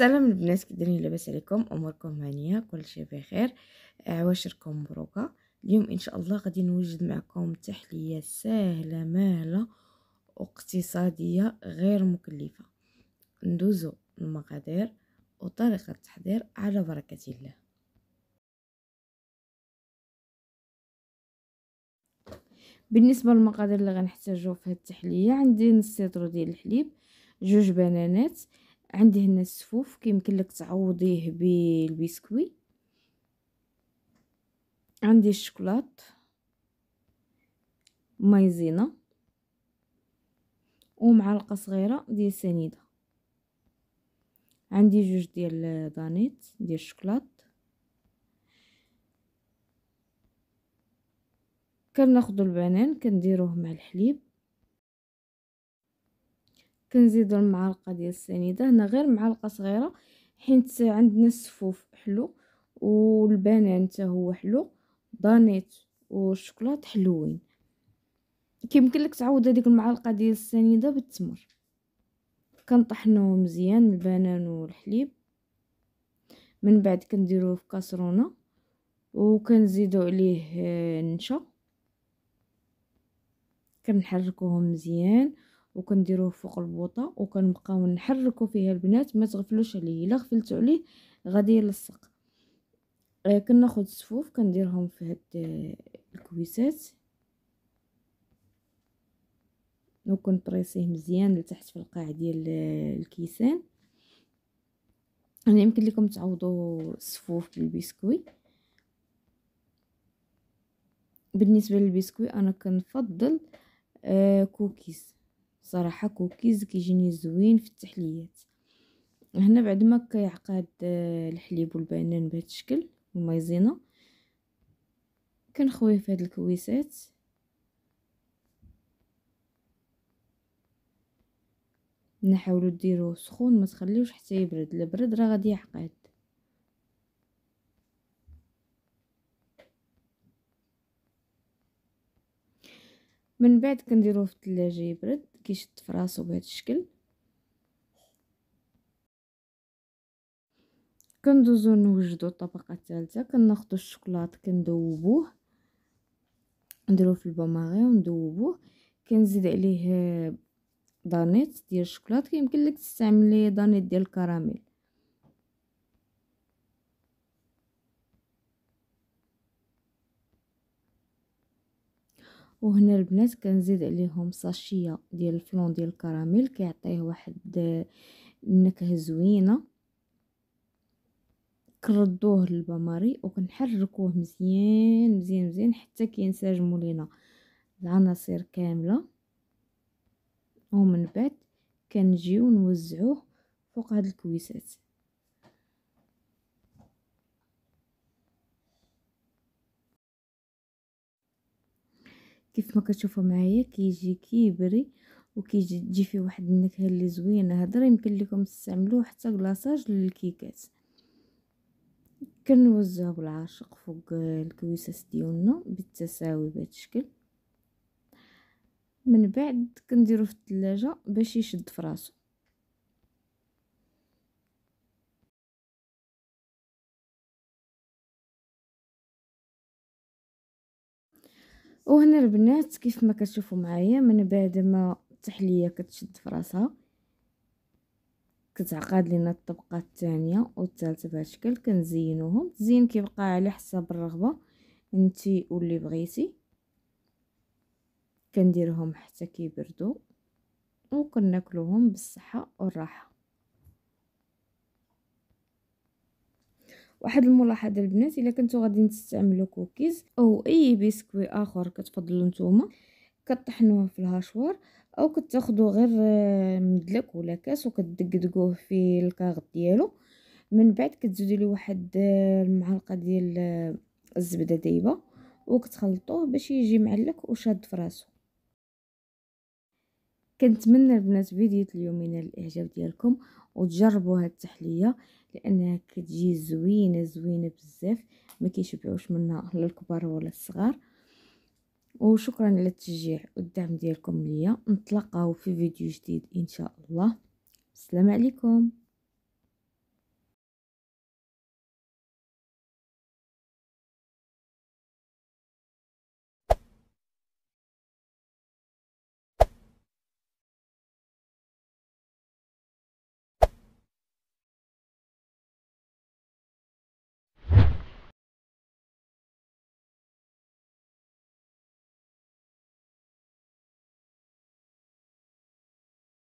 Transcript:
السلام البنات دايرين لاباس عليكم اموركم هانيه كل شيء بخير عواشركم آه، مبروكه اليوم ان شاء الله غادي نوجد معكم تحليه سهله ماله واقتصاديه غير مكلفه ندوزو المقادير وطريقه التحضير على بركه الله بالنسبه للمقادير اللي غنحتاجو في هاد التحليه عندي نص ديال الحليب جوج بنانات عندي هنا السفوف كيمكن لك تعوضيه بالبسكوي عندي الشوكولات مايزينا ومعلقه صغيره ديال سنيده عندي جوج ديال دانيت ديال الشوكولات كناخذ البنان كنديروه مع الحليب كنزيدو المعلقه ديال السنيده هنا غير معلقه صغيره حيت عندنا السفوف حلو والبنان حتى هو حلو دانيت والشوكولات حلوين كيمكن لك تعوض هذيك المعلقه ديال السنيده بالتمر كنطحنوه مزيان البنان والحليب من بعد كنديروه في كاسرونه وكنزيدو عليه النشا كنحركوهم مزيان وكنديروه فوق البوطه وكنبقاو نحركو فيها البنات ما تغفلوش عليه الا غفلتو عليه غادي يلصق آه، كناخذ الصفوف كنديرهم في هاد آه، الكويسات وكنطريسيه مزيان لتحت في القاع ديال آه، الكيسان يعني يمكن لكم تعوضوا الصفوف بالبسكوي بالنسبه للبسكوي انا كنفضل آه كوكيز صراحه كوكيز كيجيني زوين في التحليات هنا بعد ما كيعقد آه، الحليب والبنان بهذا الشكل والمايزينا كنخويه في هاد الكويسات نحاولوا ديروه سخون ما تخليوش حتى يبرد البرد راه غادي يعقد من بعد كنديروه في الثلاجه يبرد كيشد فراسو راسو بهذا الشكل كندوزو نوجدو الطبقه الثالثه كناخدو الشوكولات كندوبوه نديرو في البوماغي وندوبوه كنزيد عليه دانيت ديال الشوكولات يمكن لك تستعملي دانيت ديال الكراميل وهنا البنات كنزيد عليهم صاشية ديال الفلون ديال الكراميل كيعطيه واحد النكهه زوينه كنردوه للبماري وكنحركوه مزيان مزيان مزيان حتى كينسجموا لينا العناصر كامله ومن بعد كنجيو نوزعوه فوق هاد الكويسات كيف ما كتشوفوا معايا كيجي كيبري وكيجي تجي فيه واحد النكهه اللي زوينه هضر يمكن لكم تستعملوه حتى كلاصاج للكيكات كنوزعو بالعاشق فوق الكويسات ديالنا بالتساوي بهذا الشكل من بعد كنديرو في الثلاجه باش يشد فراسو وهنا البنات كيف ما كتشوفوا معايا من بعد ما التحليه كتشد في راسها كتعقد لنا الطبقه الثانيه والثالثه بهذا الشكل كنزينوهم التزيين كيبقى على حسب الرغبه انتي واللي بغيتي كنديرهم حتى كيبردوا وكناكلوهم بالصحه والراحه واحد الملاحظه البنات الا كنتو غادي تستعملوا كوكيز او اي بسكوي اخر كتفضلوا نتوما كطحنوه في الهاشوار او كتاخذوا غير آه، مدلك ولا كاس وكتدقدقوه في الكاغط ديالو من بعد كتزيدو ليه واحد آه، المعلقه ديال آه، الزبده دايبه وكتخلطوه باش يجي معلك وشاد فراسو كنتمنى البنات فيديو اليوم ينال الاعجاب ديالكم وتجربوا هاد التحليه لانها كتجي زوينه زوينه بزاف ما كيشبعوش منها لا الكبار ولا الصغار وشكرا على التشجيع والدعم ديالكم ليا نتلاقاو في فيديو جديد ان شاء الله السلام عليكم